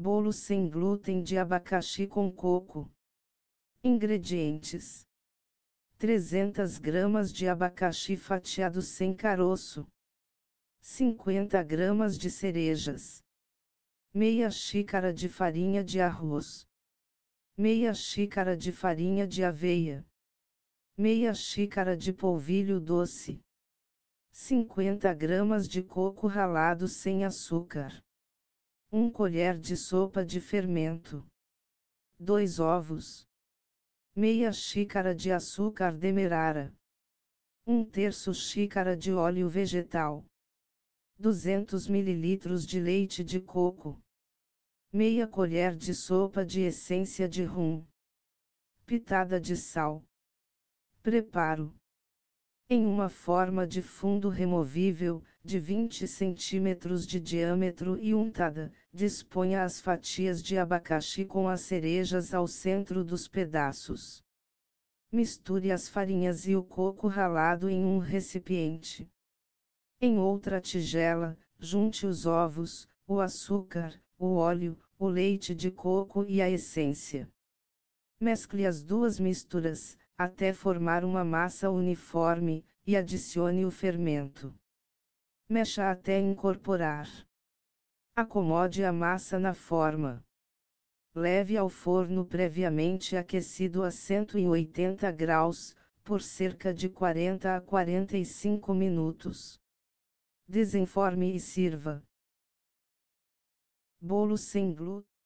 Bolo sem glúten de abacaxi com coco. Ingredientes: 300 gramas de abacaxi fatiado sem caroço, 50 gramas de cerejas, meia xícara de farinha de arroz, meia xícara de farinha de aveia, meia xícara de polvilho doce, 50 gramas de coco ralado sem açúcar 1 colher de sopa de fermento, 2 ovos, meia xícara de açúcar demerara, 1 terço xícara de óleo vegetal, 200 ml de leite de coco, meia colher de sopa de essência de rum, pitada de sal. Preparo: em uma forma de fundo removível, de 20 centímetros de diâmetro e untada, disponha as fatias de abacaxi com as cerejas ao centro dos pedaços. Misture as farinhas e o coco ralado em um recipiente. Em outra tigela, junte os ovos, o açúcar, o óleo, o leite de coco e a essência. Mescle as duas misturas, até formar uma massa uniforme, e adicione o fermento. Mexa até incorporar. Acomode a massa na forma. Leve ao forno previamente aquecido a 180 graus, por cerca de 40 a 45 minutos. Desenforme e sirva. Bolo sem glúten.